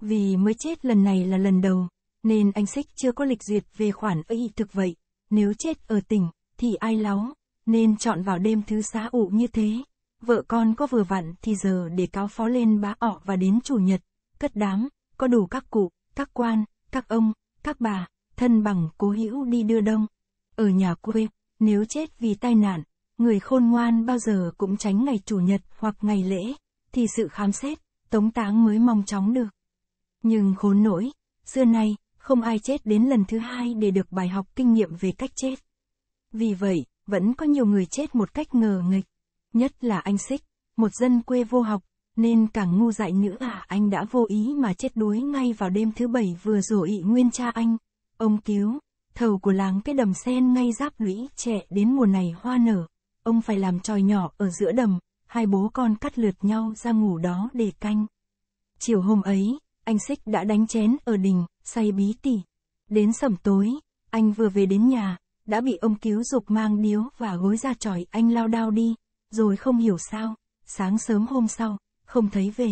Vì mới chết lần này là lần đầu, nên anh Xích chưa có lịch duyệt về khoản y thực vậy. Nếu chết ở tỉnh, thì ai láo, nên chọn vào đêm thứ xá ụ như thế. Vợ con có vừa vặn thì giờ để cáo phó lên bá ọ và đến chủ nhật, cất đám, có đủ các cụ, các quan, các ông, các bà, thân bằng cố hữu đi đưa đông. Ở nhà quê, nếu chết vì tai nạn, người khôn ngoan bao giờ cũng tránh ngày chủ nhật hoặc ngày lễ, thì sự khám xét, tống táng mới mong chóng được. Nhưng khốn nỗi, xưa nay, không ai chết đến lần thứ hai để được bài học kinh nghiệm về cách chết. Vì vậy, vẫn có nhiều người chết một cách ngờ nghịch. Nhất là anh Xích, một dân quê vô học, nên càng ngu dại nữa à anh đã vô ý mà chết đuối ngay vào đêm thứ bảy vừa rồi nguyên cha anh. Ông cứu, thầu của làng cái đầm sen ngay giáp lũy trẻ đến mùa này hoa nở. Ông phải làm tròi nhỏ ở giữa đầm, hai bố con cắt lượt nhau ra ngủ đó để canh. Chiều hôm ấy, anh xích đã đánh chén ở đình, say bí tỉ. Đến sẩm tối, anh vừa về đến nhà, đã bị ông cứu dục mang điếu và gối ra tròi anh lao đao đi, rồi không hiểu sao, sáng sớm hôm sau, không thấy về.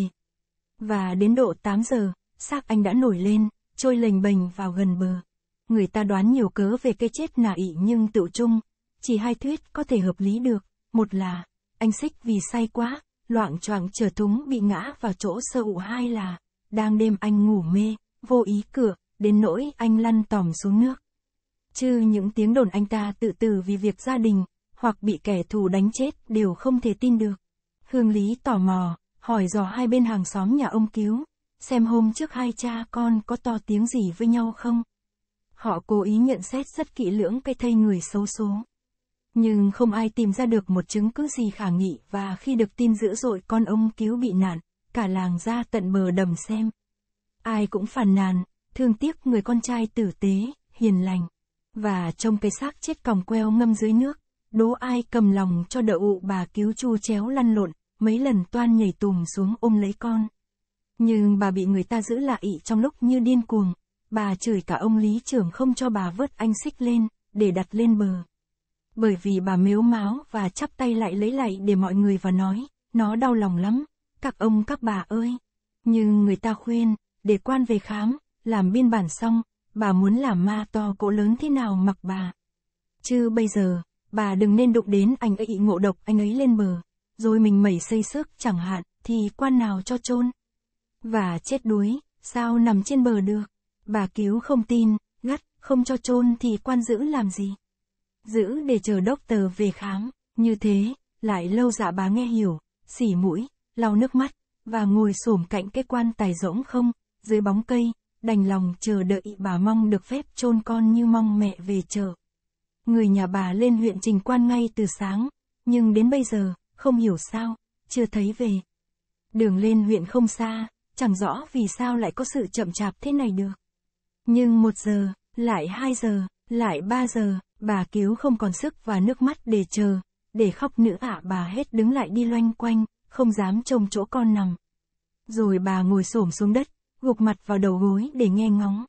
Và đến độ 8 giờ, xác anh đã nổi lên, trôi lềnh bềnh vào gần bờ. Người ta đoán nhiều cớ về cái chết nà ị nhưng tự chung, chỉ hai thuyết có thể hợp lý được, một là, anh xích vì say quá, loạn choạng trở thúng bị ngã vào chỗ sơ ụ hai là, đang đêm anh ngủ mê, vô ý cửa, đến nỗi anh lăn tòm xuống nước. Chứ những tiếng đồn anh ta tự tử vì việc gia đình, hoặc bị kẻ thù đánh chết đều không thể tin được. Hương Lý tò mò, hỏi dò hai bên hàng xóm nhà ông cứu, xem hôm trước hai cha con có to tiếng gì với nhau không. Họ cố ý nhận xét rất kỹ lưỡng cái thây người xấu số. Nhưng không ai tìm ra được một chứng cứ gì khả nghị và khi được tin dữ dội con ông cứu bị nạn, cả làng ra tận bờ đầm xem. Ai cũng phàn nàn, thương tiếc người con trai tử tế, hiền lành. Và trông cái xác chết còng queo ngâm dưới nước, đố ai cầm lòng cho đỡ ụ bà cứu chu chéo lăn lộn, mấy lần toan nhảy tùm xuống ôm lấy con. Nhưng bà bị người ta giữ lại trong lúc như điên cuồng, bà chửi cả ông lý trưởng không cho bà vớt anh xích lên, để đặt lên bờ. Bởi vì bà mếu máo và chắp tay lại lấy lại để mọi người và nói, nó đau lòng lắm, các ông các bà ơi! Nhưng người ta khuyên, để quan về khám, làm biên bản xong, bà muốn làm ma to cỗ lớn thế nào mặc bà. Chứ bây giờ, bà đừng nên đụng đến anh ấy ngộ độc anh ấy lên bờ, rồi mình mẩy xây xước chẳng hạn, thì quan nào cho chôn. Và chết đuối, sao nằm trên bờ được? Bà cứu không tin, gắt, không cho chôn thì quan giữ làm gì? Giữ để chờ đốc tờ về khám, như thế, lại lâu dạ bà nghe hiểu, xỉ mũi, lau nước mắt, và ngồi xổm cạnh cái quan tài rỗng không, dưới bóng cây, đành lòng chờ đợi bà mong được phép chôn con như mong mẹ về chợ. Người nhà bà lên huyện trình quan ngay từ sáng, nhưng đến bây giờ, không hiểu sao, chưa thấy về. Đường lên huyện không xa, chẳng rõ vì sao lại có sự chậm chạp thế này được. Nhưng một giờ, lại hai giờ, lại ba giờ, bà cứu không còn sức và nước mắt để chờ, để khóc nữa ạ à, bà hết đứng lại đi loanh quanh, không dám trông chỗ con nằm. Rồi bà ngồi xổm xuống đất, gục mặt vào đầu gối để nghe ngóng.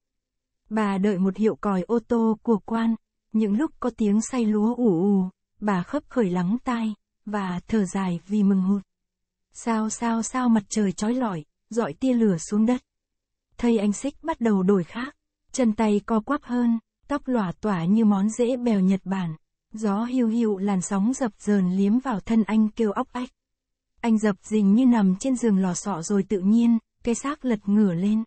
Bà đợi một hiệu còi ô tô của quan, những lúc có tiếng say lúa ù ù, bà khấp khởi lắng tai, và thở dài vì mừng hụt. Sao sao sao mặt trời trói lọi, dọi tia lửa xuống đất. Thầy anh xích bắt đầu đổi khác, chân tay co quắp hơn, tóc lòa tỏa như món rễ bèo Nhật Bản. Gió hiu hiu làn sóng dập dờn liếm vào thân anh kêu óc ách. Anh dập dình như nằm trên giường lò sọ rồi tự nhiên, cái xác lật ngửa lên.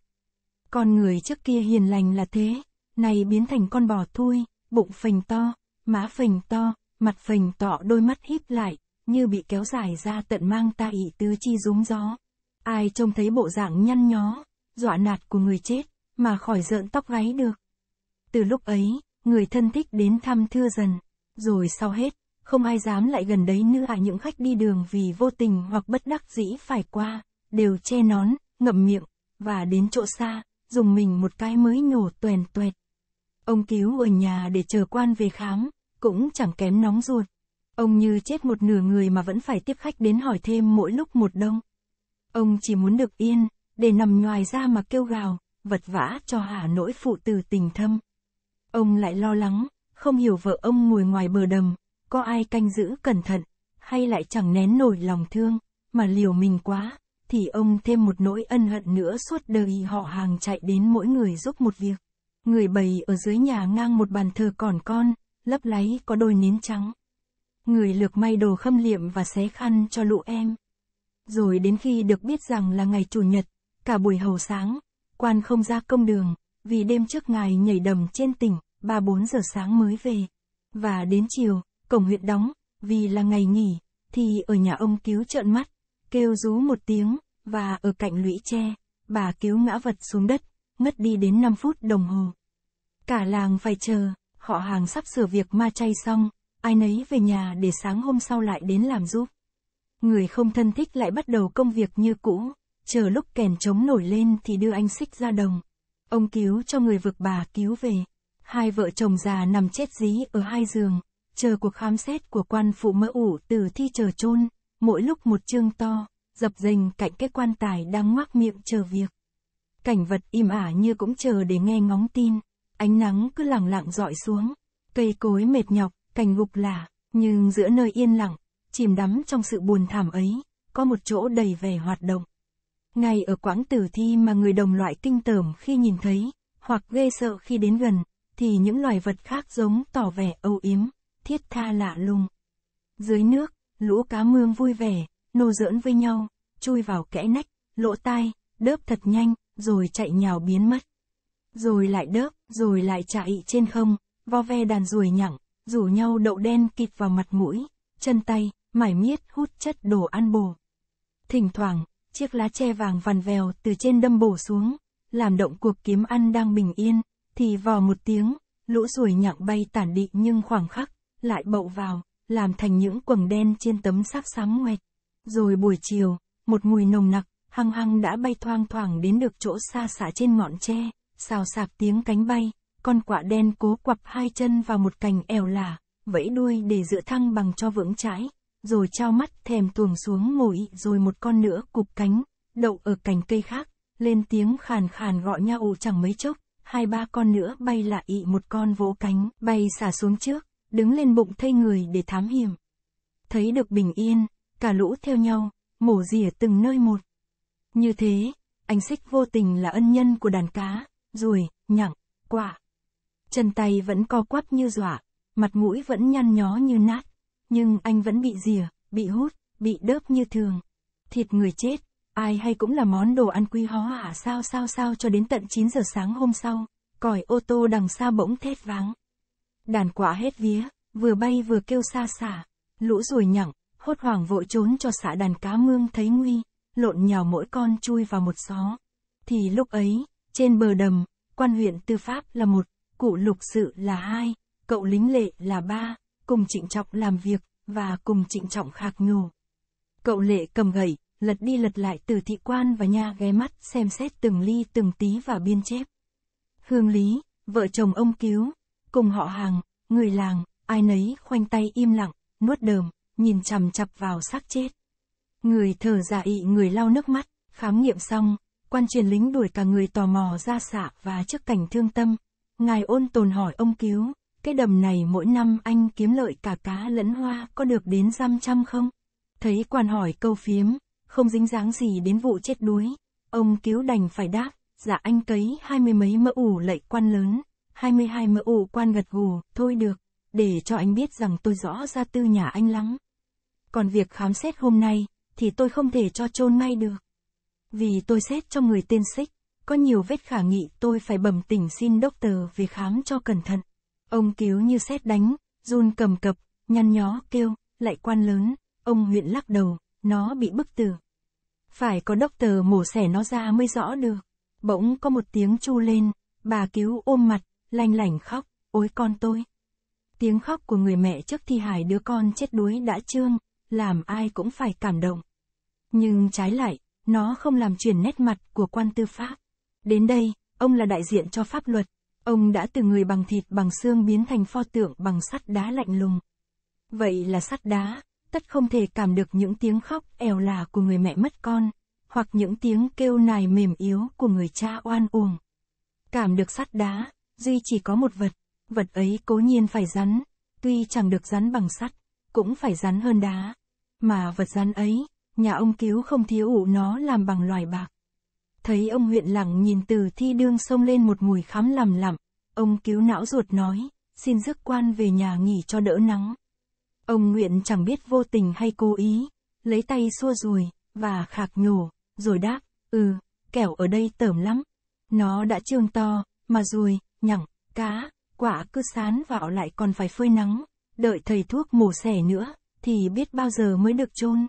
Con người trước kia hiền lành là thế, nay biến thành con bò thui, bụng phình to, má phình to, mặt phình tọ đôi mắt híp lại, như bị kéo dài ra tận mang ta ỉ tứ chi rúm gió. Ai trông thấy bộ dạng nhăn nhó, dọa nạt của người chết, mà khỏi rợn tóc gáy được. Từ lúc ấy, người thân thích đến thăm thưa dần, rồi sau hết, không ai dám lại gần đấy nữa à những khách đi đường vì vô tình hoặc bất đắc dĩ phải qua, đều che nón, ngậm miệng, và đến chỗ xa, dùng mình một cái mới nhổ tuèn tuẹt. Ông cứu ở nhà để chờ quan về khám, cũng chẳng kém nóng ruột. Ông như chết một nửa người mà vẫn phải tiếp khách đến hỏi thêm mỗi lúc một đông. Ông chỉ muốn được yên, để nằm ngoài ra mà kêu gào, vật vã cho hả nỗi phụ từ tình thâm. Ông lại lo lắng, không hiểu vợ ông ngồi ngoài bờ đầm, có ai canh giữ cẩn thận, hay lại chẳng nén nổi lòng thương, mà liều mình quá, thì ông thêm một nỗi ân hận nữa suốt đời họ hàng chạy đến mỗi người giúp một việc. Người bầy ở dưới nhà ngang một bàn thờ còn con, lấp láy có đôi nến trắng. Người lược may đồ khâm liệm và xé khăn cho lũ em. Rồi đến khi được biết rằng là ngày Chủ nhật, cả buổi hầu sáng, quan không ra công đường, vì đêm trước ngài nhảy đầm trên tỉnh, 3-4 giờ sáng mới về. Và đến chiều, cổng huyện đóng, vì là ngày nghỉ, thì ở nhà ông cứu trợn mắt, kêu rú một tiếng, và ở cạnh lũy tre, bà cứu ngã vật xuống đất, ngất đi đến 5 phút đồng hồ. Cả làng phải chờ, họ hàng sắp sửa việc ma chay xong, ai nấy về nhà để sáng hôm sau lại đến làm giúp. Người không thân thích lại bắt đầu công việc như cũ, chờ lúc kèn trống nổi lên thì đưa anh xích ra đồng. Ông cứu cho người vực bà cứu về. Hai vợ chồng già nằm chết dí ở hai giường, chờ cuộc khám xét của quan phụ mơ ủ tử thi chờ chôn mỗi lúc một chương to, dập dềnh cạnh cái quan tài đang ngoác miệng chờ việc. Cảnh vật im ả như cũng chờ để nghe ngóng tin, ánh nắng cứ lẳng lặng dọi xuống, cây cối mệt nhọc, cành gục lả, nhưng giữa nơi yên lặng, chìm đắm trong sự buồn thảm ấy, có một chỗ đầy vẻ hoạt động. Ngay ở quãng tử thi mà người đồng loại kinh tởm khi nhìn thấy, hoặc ghê sợ khi đến gần, thì những loài vật khác giống tỏ vẻ âu yếm thiết tha lạ lùng. Dưới nước, lũ cá mương vui vẻ, nô dưỡn với nhau, chui vào kẽ nách, lỗ tai, đớp thật nhanh, rồi chạy nhào biến mất. Rồi lại đớp, rồi lại chạy trên không, vo ve đàn ruồi nhặng, rủ nhau đậu đen kịt vào mặt mũi, chân tay, mải miết hút chất đồ ăn bồ. Thỉnh thoảng, chiếc lá tre vàng vằn vèo từ trên đâm bổ xuống, làm động cuộc kiếm ăn đang bình yên, thì vò một tiếng, lũ ruồi nhặng bay tản đi nhưng khoảng khắc, lại bậu vào, làm thành những quầng đen trên tấm sáp sáng ngoẹt. Rồi buổi chiều, một mùi nồng nặc, hăng hăng đã bay thoang thoảng đến được chỗ xa xả trên ngọn tre, xào sạc tiếng cánh bay, con quạ đen cố quặp hai chân vào một cành èo lả, vẫy đuôi để giữ thăng bằng cho vững chãi, rồi trao mắt thèm tuồng xuống ngồi rồi một con nữa cụp cánh, đậu ở cành cây khác, lên tiếng khàn khàn gọi nhau chẳng mấy chốc, hai ba con nữa bay lại ị một con vỗ cánh, bay xả xuống trước, đứng lên bụng thay người để thám hiểm. Thấy được bình yên, cả lũ theo nhau, mổ rỉa từng nơi một. Như thế, anh xích vô tình là ân nhân của đàn cá, ruồi, nhặng, quả. Chân tay vẫn co quắp như dọa, mặt mũi vẫn nhăn nhó như nát, nhưng anh vẫn bị rỉa, bị hút, bị đớp như thường. Thịt người chết, ai hay cũng là món đồ ăn quý hó hả sao sao sao cho đến tận 9 giờ sáng hôm sau, còi ô tô đằng xa bỗng thét váng đàn quạ hết vía, vừa bay vừa kêu xa xả, lũ ruồi nhặng, hốt hoảng vội trốn cho xã đàn cá mương thấy nguy, lộn nhào mỗi con chui vào một xó. Thì lúc ấy, trên bờ đầm, quan huyện tư pháp là một, cụ lục sự là hai, cậu lính lệ là ba, cùng trịnh trọng làm việc, và cùng trịnh trọng khạc nhổ. Cậu lệ cầm gậy, lật đi lật lại từ thị quan và nha ghé mắt xem xét từng ly từng tí và biên chép. Hương Lý, vợ chồng ông cứu, cùng họ hàng, người làng, ai nấy khoanh tay im lặng, nuốt đờm, nhìn chằm chặp vào xác chết. Người thở dạ ị người lau nước mắt, khám nghiệm xong, quan truyền lính đuổi cả người tò mò ra xạ và trước cảnh thương tâm. Ngài ôn tồn hỏi ông cứu, cái đầm này mỗi năm anh kiếm lợi cả cá lẫn hoa có được đến răm trăm không? Thấy quan hỏi câu phiếm, không dính dáng gì đến vụ chết đuối. Ông cứu đành phải đáp, dạ anh cấy hai mươi mấy mỡ ủ lệ quan lớn, 22 mỡ ủ quan gật gù, thôi được, để cho anh biết rằng tôi rõ ra tư nhà anh lắm. Còn việc khám xét hôm nay, thì tôi không thể cho chôn ngay được. Vì tôi xét cho người tên xích, có nhiều vết khả nghị tôi phải bẩm tỉnh xin đốc tờ về khám cho cẩn thận. Ông cứu như xét đánh, run cầm cập, nhăn nhó kêu, lại quan lớn, ông huyện lắc đầu, nó bị bức tử. Phải có đốc tờ mổ xẻ nó ra mới rõ được. Bỗng có một tiếng chu lên, bà cứu ôm mặt, lanh lảnh khóc, ôi con tôi. Tiếng khóc của người mẹ trước thi hài đứa con chết đuối đã trương, làm ai cũng phải cảm động. Nhưng trái lại, nó không làm chuyển nét mặt của quan tư pháp. Đến đây, ông là đại diện cho pháp luật, ông đã từ người bằng thịt bằng xương biến thành pho tượng bằng sắt đá lạnh lùng. Vậy là sắt đá, tất không thể cảm được những tiếng khóc èo là của người mẹ mất con, hoặc những tiếng kêu nài mềm yếu của người cha oan uổng. Cảm được sắt đá, Duy chỉ có một vật, vật ấy cố nhiên phải rắn, tuy chẳng được rắn bằng sắt, cũng phải rắn hơn đá. Mà vật rắn ấy, nhà ông cứu không thiếu ủ nó làm bằng loài bạc. Thấy ông huyện lẳng nhìn từ thi đương sông lên một mùi khám lầm lặm, ông cứu não ruột nói, xin rước quan về nhà nghỉ cho đỡ nắng. Ông nguyện chẳng biết vô tình hay cố ý, lấy tay xua rùi, và khạc nhổ, rồi đáp, ừ, kẻo ở đây tởm lắm. Nó đã trương to, mà rùi, nhẳng, cá, quả cứ sán vào lại còn phải phơi nắng, đợi thầy thuốc mổ xẻ nữa, thì biết bao giờ mới được chôn.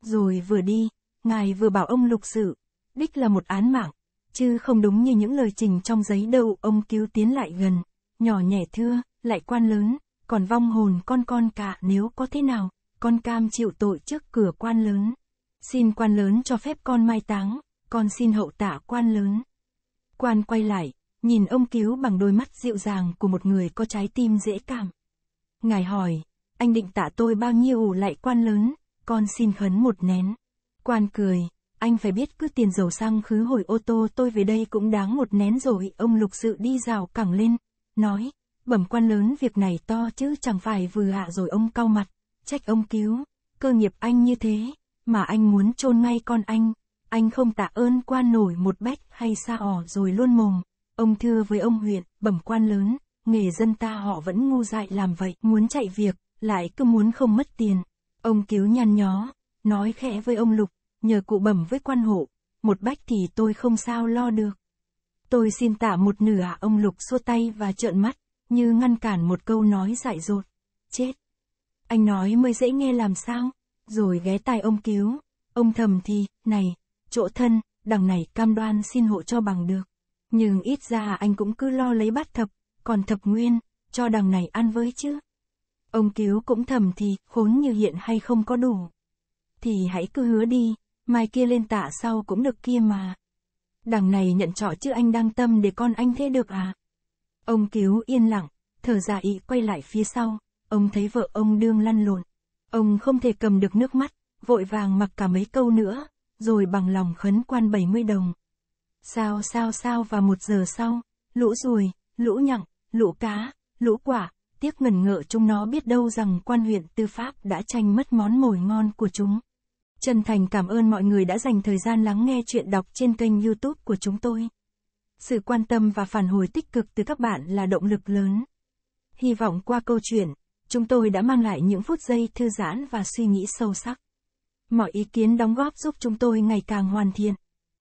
Rồi vừa đi, ngài vừa bảo ông lục sự, đích là một án mạng, chứ không đúng như những lời trình trong giấy đâu ông cứu tiến lại gần, nhỏ nhẹ thưa, lại quan lớn, còn vong hồn con con cả nếu có thế nào, con cam chịu tội trước cửa quan lớn. Xin quan lớn cho phép con mai táng, con xin hậu tạ quan lớn. Quan quay lại, Nhìn ông cứu bằng đôi mắt dịu dàng của một người có trái tim dễ cảm. Ngài hỏi, anh định tạ tôi bao nhiêu lại quan lớn, con xin khấn một nén. Quan cười, anh phải biết cứ tiền dầu xăng khứ hồi ô tô tôi về đây cũng đáng một nén rồi. Ông lục sự đi rào cẳng lên, nói, bẩm quan lớn việc này to chứ chẳng phải vừa hạ rồi ông cau mặt, trách ông cứu, cơ nghiệp anh như thế, mà anh muốn chôn ngay con anh, anh không tạ ơn quan nổi một bách hay xa ỏ rồi luôn mồm. Ông thưa với ông huyện, bẩm quan lớn, nghề dân ta họ vẫn ngu dại làm vậy, muốn chạy việc, lại cứ muốn không mất tiền. Ông cứu nhăn nhó, nói khẽ với ông Lục, nhờ cụ bẩm với quan hộ, một bách thì tôi không sao lo được. Tôi xin tạ một nửa à, ông Lục xua tay và trợn mắt, như ngăn cản một câu nói dại dột. Chết! Anh nói mới dễ nghe làm sao, rồi ghé tai ông cứu, ông thầm thì, này, chỗ thân, đằng này cam đoan xin hộ cho bằng được. Nhưng ít ra anh cũng cứ lo lấy bát thập, còn thập nguyên, cho đằng này ăn với chứ. Ông cứu cũng thầm thì, khốn như hiện hay không có đủ. Thì hãy cứ hứa đi, mai kia lên tạ sau cũng được kia mà. Đằng này nhận trọ chứ anh đang tâm để con anh thế được à? Ông cứu yên lặng, thở dài ý quay lại phía sau, ông thấy vợ ông đương lăn lộn. Ông không thể cầm được nước mắt, vội vàng mặc cả mấy câu nữa, rồi bằng lòng khấn quan 70 đồng. Sao sao sao và một giờ sau, lũ ruồi, lũ nhặng, lũ cá, lũ quả, tiếc ngẩn ngợ chúng nó biết đâu rằng quan huyện tư pháp đã tranh mất món mồi ngon của chúng. Chân thành cảm ơn mọi người đã dành thời gian lắng nghe chuyện đọc trên kênh youtube của chúng tôi. Sự quan tâm và phản hồi tích cực từ các bạn là động lực lớn. Hy vọng qua câu chuyện, chúng tôi đã mang lại những phút giây thư giãn và suy nghĩ sâu sắc. Mọi ý kiến đóng góp giúp chúng tôi ngày càng hoàn thiện.